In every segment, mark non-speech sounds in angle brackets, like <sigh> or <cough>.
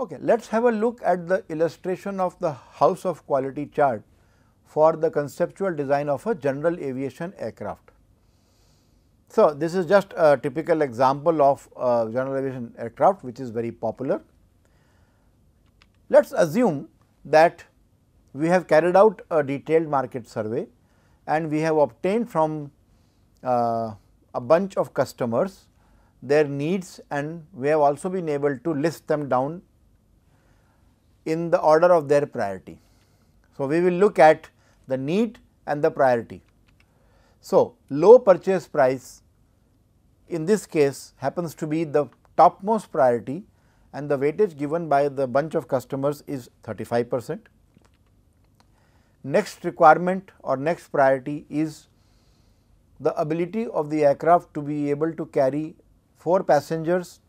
Okay, let us have a look at the illustration of the house of quality chart for the conceptual design of a general aviation aircraft. So, this is just a typical example of uh, general aviation aircraft which is very popular let us assume that we have carried out a detailed market survey and we have obtained from uh, a bunch of customers their needs and we have also been able to list them down in the order of their priority. So, we will look at the need and the priority. So, low purchase price in this case happens to be the topmost priority and the weightage given by the bunch of customers is 35 percent. Next requirement or next priority is the ability of the aircraft to be able to carry 4 passengers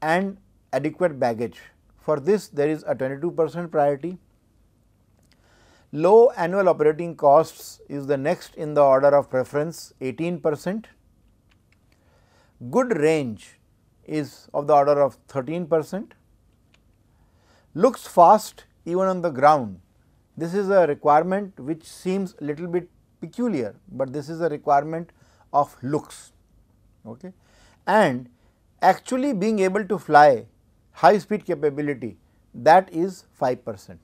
and adequate baggage. For this there is a 22 percent priority. Low annual operating costs is the next in the order of preference 18 percent. Good range is of the order of 13 percent. Looks fast even on the ground. This is a requirement which seems little bit peculiar, but this is a requirement of looks. Okay. And actually being able to fly high speed capability that is 5 percent.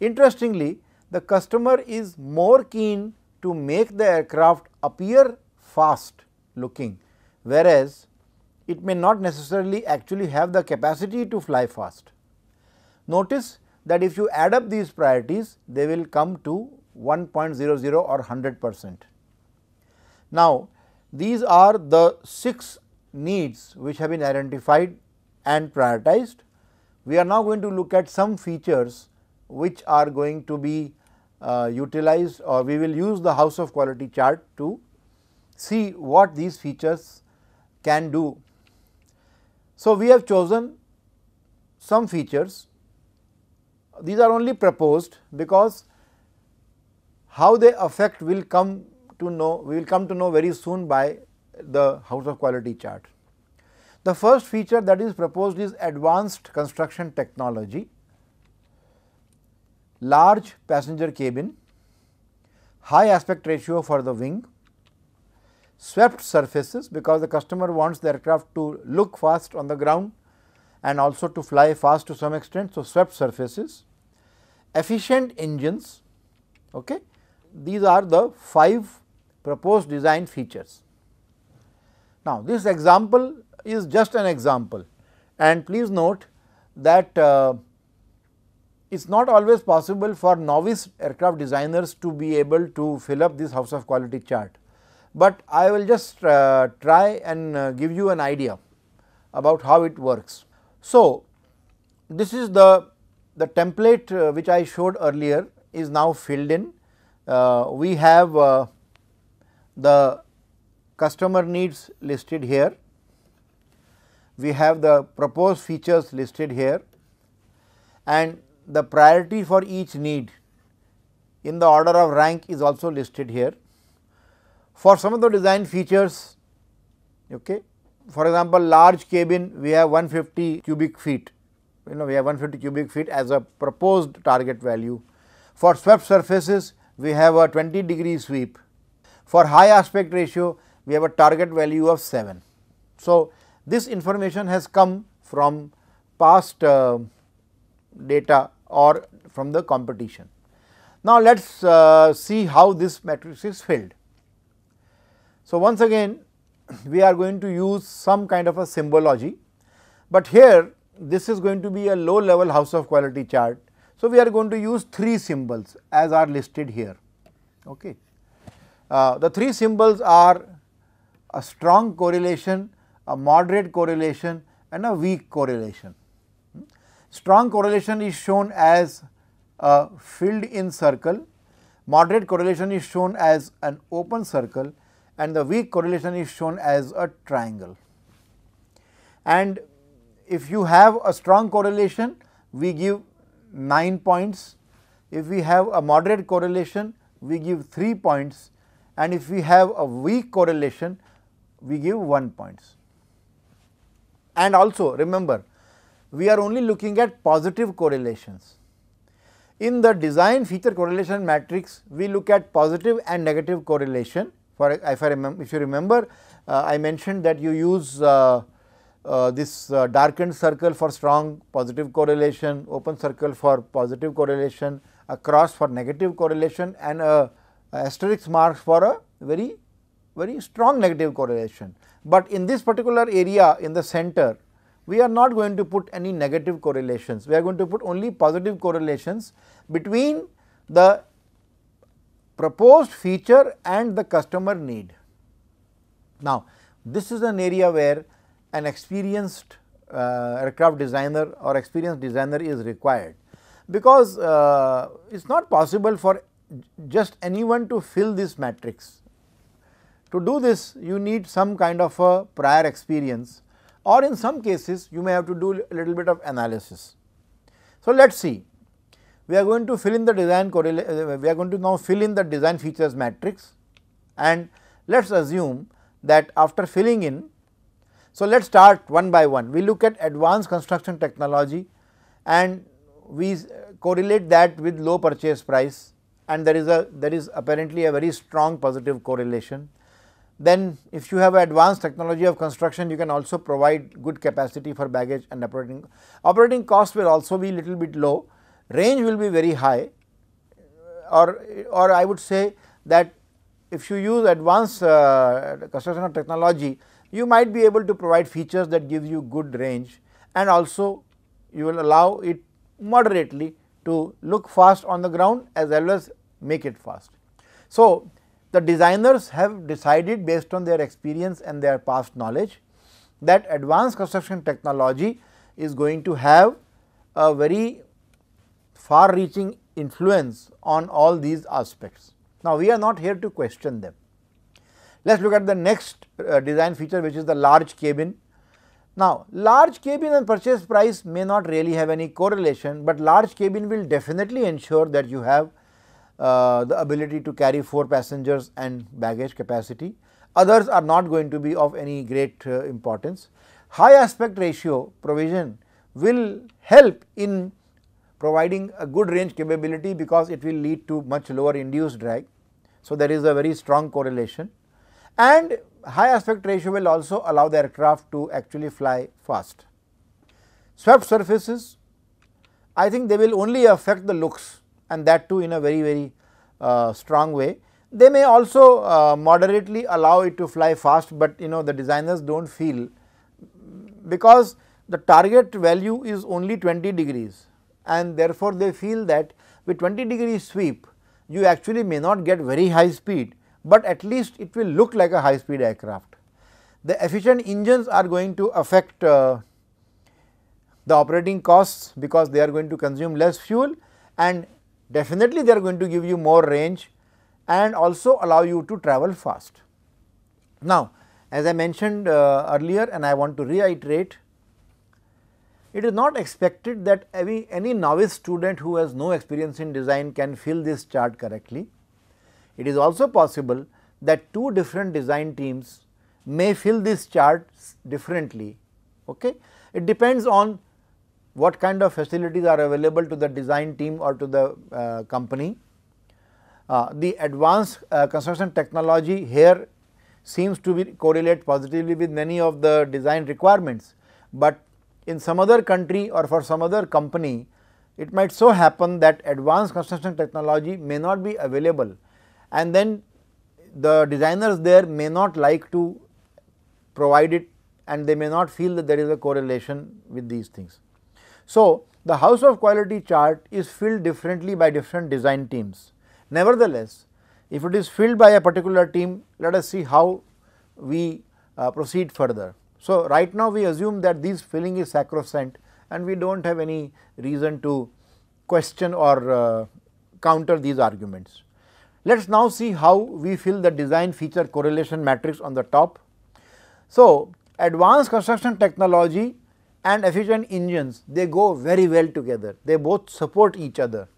Interestingly, the customer is more keen to make the aircraft appear fast looking, whereas it may not necessarily actually have the capacity to fly fast. Notice that if you add up these priorities, they will come to 1.00 or 100 percent. Now, these are the 6 needs which have been identified and prioritized. We are now going to look at some features which are going to be uh, utilized or we will use the house of quality chart to see what these features can do so, we have chosen some features these are only proposed because how they affect will come to know we will come to know very soon by the house of quality chart. The first feature that is proposed is advanced construction technology, large passenger cabin, high aspect ratio for the wing, swept surfaces because the customer wants the aircraft to look fast on the ground and also to fly fast to some extent. So, swept surfaces, efficient engines. Okay. These are the 5 proposed design features. Now, this example is just an example and please note that uh, it is not always possible for novice aircraft designers to be able to fill up this house of quality chart but I will just uh, try and uh, give you an idea about how it works. So, this is the, the template uh, which I showed earlier is now filled in. Uh, we have uh, the customer needs listed here, we have the proposed features listed here and the priority for each need in the order of rank is also listed here for some of the design features okay for example large cabin we have 150 cubic feet you know we have 150 cubic feet as a proposed target value for swept surfaces we have a 20 degree sweep for high aspect ratio we have a target value of 7 so this information has come from past uh, data or from the competition now let's uh, see how this matrix is filled so, once again <clears throat> we are going to use some kind of a symbology, but here this is going to be a low level house of quality chart. So, we are going to use 3 symbols as are listed here. Okay. Uh, the 3 symbols are a strong correlation, a moderate correlation and a weak correlation. Hmm? Strong correlation is shown as a filled in circle, moderate correlation is shown as an open circle and the weak correlation is shown as a triangle. And if you have a strong correlation, we give 9 points. If we have a moderate correlation, we give 3 points and if we have a weak correlation, we give 1 points. And also remember, we are only looking at positive correlations. In the design feature correlation matrix, we look at positive and negative correlation for if I remember, if you remember, uh, I mentioned that you use uh, uh, this uh, darkened circle for strong positive correlation, open circle for positive correlation, a cross for negative correlation and a, a asterisk marks for a very very strong negative correlation. But in this particular area in the center, we are not going to put any negative correlations. We are going to put only positive correlations between the proposed feature and the customer need. Now, this is an area where an experienced uh, aircraft designer or experienced designer is required because uh, it is not possible for just anyone to fill this matrix. To do this you need some kind of a prior experience or in some cases you may have to do a little bit of analysis. So, let us see we are going to fill in the design correlation, uh, we are going to now fill in the design features matrix and let us assume that after filling in. So, let us start one by one, we look at advanced construction technology and we correlate that with low purchase price and there is a there is apparently a very strong positive correlation. Then if you have advanced technology of construction you can also provide good capacity for baggage and operating. Operating costs will also be little bit low range will be very high or, or I would say that if you use advanced uh, construction technology, you might be able to provide features that give you good range and also you will allow it moderately to look fast on the ground as well as make it fast. So, the designers have decided based on their experience and their past knowledge that advanced construction technology is going to have a very far reaching influence on all these aspects. Now, we are not here to question them. Let us look at the next uh, design feature which is the large cabin. Now, large cabin and purchase price may not really have any correlation, but large cabin will definitely ensure that you have uh, the ability to carry 4 passengers and baggage capacity. Others are not going to be of any great uh, importance. High aspect ratio provision will help in providing a good range capability because it will lead to much lower induced drag. So, there is a very strong correlation and high aspect ratio will also allow the aircraft to actually fly fast. Swept surfaces, I think they will only affect the looks and that too in a very very uh, strong way. They may also uh, moderately allow it to fly fast, but you know the designers do not feel because the target value is only 20 degrees and therefore, they feel that with 20 degree sweep you actually may not get very high speed, but at least it will look like a high speed aircraft. The efficient engines are going to affect uh, the operating costs because they are going to consume less fuel and definitely they are going to give you more range and also allow you to travel fast. Now, as I mentioned uh, earlier and I want to reiterate it is not expected that any, any novice student who has no experience in design can fill this chart correctly. It is also possible that two different design teams may fill this chart differently. Okay? It depends on what kind of facilities are available to the design team or to the uh, company. Uh, the advanced uh, construction technology here seems to be correlate positively with many of the design requirements, but in some other country or for some other company, it might so happen that advanced construction technology may not be available and then the designers there may not like to provide it and they may not feel that there is a correlation with these things. So, the house of quality chart is filled differently by different design teams. Nevertheless, if it is filled by a particular team, let us see how we uh, proceed further. So, right now we assume that this filling is sacrosanct and we do not have any reason to question or uh, counter these arguments. Let us now see how we fill the design feature correlation matrix on the top. So, advanced construction technology and efficient engines they go very well together they both support each other.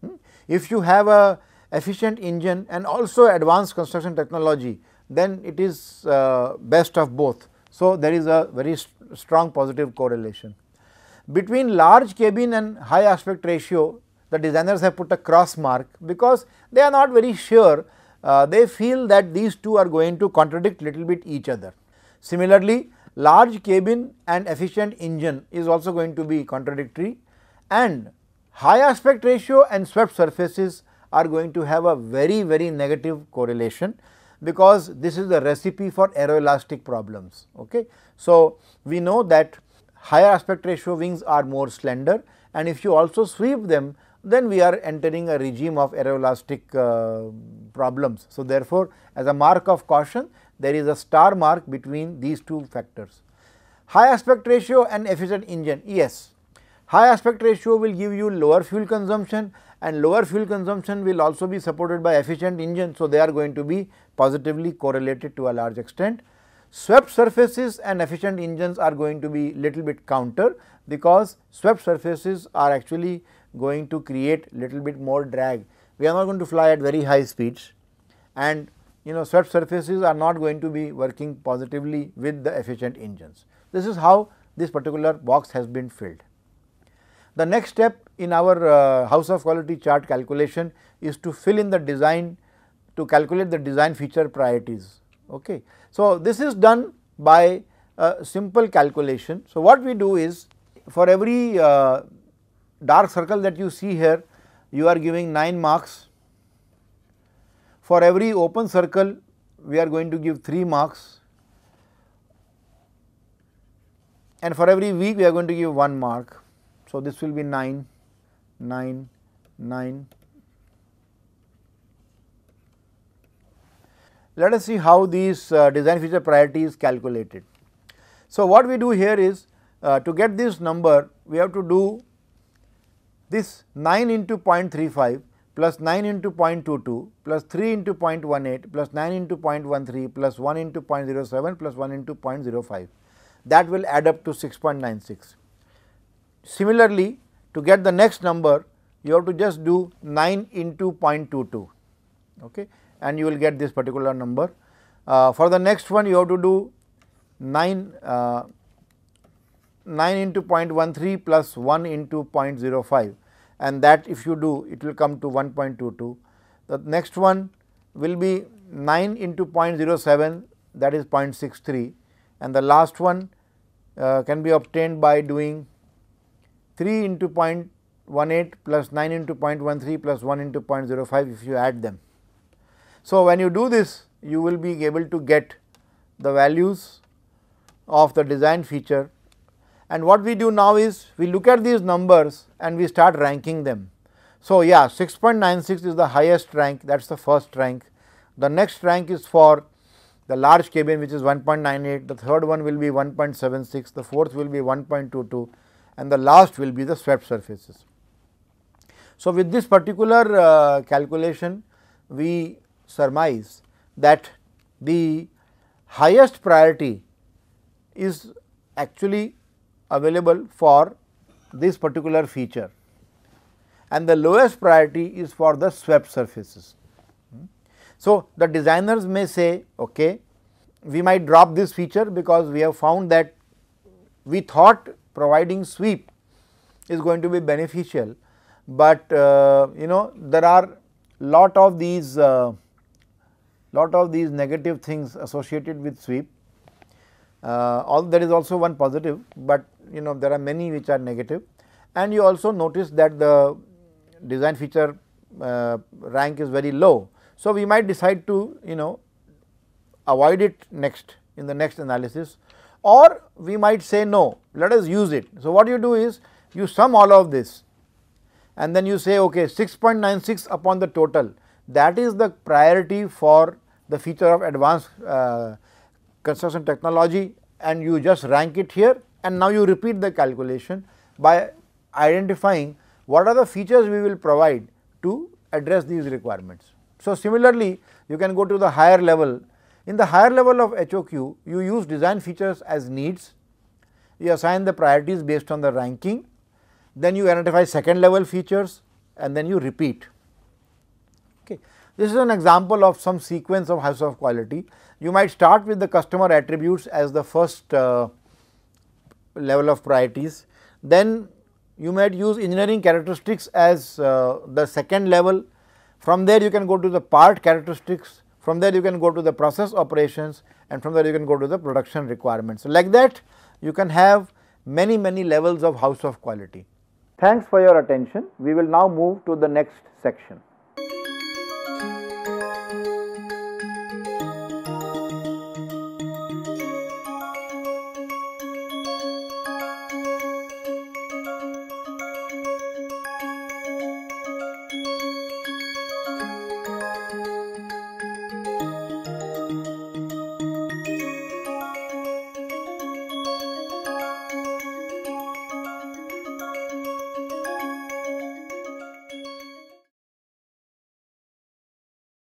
Hmm? If you have a efficient engine and also advanced construction technology then it is uh, best of both so, there is a very st strong positive correlation. Between large cabin and high aspect ratio, the designers have put a cross mark because they are not very sure, uh, they feel that these two are going to contradict little bit each other. Similarly, large cabin and efficient engine is also going to be contradictory and high aspect ratio and swept surfaces are going to have a very very negative correlation because this is the recipe for aeroelastic problems. Okay. So, we know that higher aspect ratio wings are more slender and if you also sweep them then we are entering a regime of aeroelastic uh, problems. So, therefore, as a mark of caution there is a star mark between these two factors. High aspect ratio and efficient engine yes, high aspect ratio will give you lower fuel consumption and lower fuel consumption will also be supported by efficient engines. So, they are going to be positively correlated to a large extent. Swept surfaces and efficient engines are going to be little bit counter because swept surfaces are actually going to create little bit more drag. We are not going to fly at very high speeds and you know swept surfaces are not going to be working positively with the efficient engines. This is how this particular box has been filled. The next step in our uh, house of quality chart calculation is to fill in the design to calculate the design feature priorities. Okay. So, this is done by a simple calculation. So, what we do is for every uh, dark circle that you see here you are giving 9 marks, for every open circle we are going to give 3 marks and for every week we are going to give 1 mark. So, this will be 9 9, 9. Let us see how these uh, design feature priority is calculated. So, what we do here is uh, to get this number we have to do this 9 into 0.35 plus 9 into 0.22 plus 3 into 0.18 plus 9 into 0.13 plus 1 into 0.07 plus 1 into 0.05 that will add up to 6.96. Similarly, to get the next number you have to just do 9 into 0.22 okay, and you will get this particular number. Uh, for the next one you have to do 9, uh, 9 into 0.13 plus 1 into 0.05 and that if you do it will come to 1.22. The next one will be 9 into 0.07 that is 0.63 and the last one uh, can be obtained by doing 3 into 0.18 plus 9 into 0.13 plus 1 into 0.05 if you add them. So, when you do this you will be able to get the values of the design feature and what we do now is we look at these numbers and we start ranking them. So, yeah 6.96 is the highest rank that is the first rank. The next rank is for the large cabin which is 1.98, the third one will be 1.76, the fourth will be 1.22 and the last will be the swept surfaces. So, with this particular uh, calculation we surmise that the highest priority is actually available for this particular feature and the lowest priority is for the swept surfaces. Hmm. So, the designers may say okay, we might drop this feature because we have found that we thought providing sweep is going to be beneficial, but uh, you know there are lot of these uh, lot of these negative things associated with sweep. Uh, all there is also one positive, but you know there are many which are negative and you also notice that the design feature uh, rank is very low. So, we might decide to you know avoid it next in the next analysis or we might say no, let us use it. So, what you do is you sum all of this and then you say okay 6.96 upon the total that is the priority for the feature of advanced uh, construction technology and you just rank it here and now you repeat the calculation by identifying what are the features we will provide to address these requirements. So, similarly you can go to the higher level in the higher level of HOQ, you use design features as needs, you assign the priorities based on the ranking, then you identify second level features and then you repeat. Okay. This is an example of some sequence of house of quality. You might start with the customer attributes as the first uh, level of priorities, then you might use engineering characteristics as uh, the second level. From there you can go to the part characteristics, from there you can go to the process operations and from there you can go to the production requirements. So, like that you can have many many levels of house of quality. Thanks for your attention. We will now move to the next section.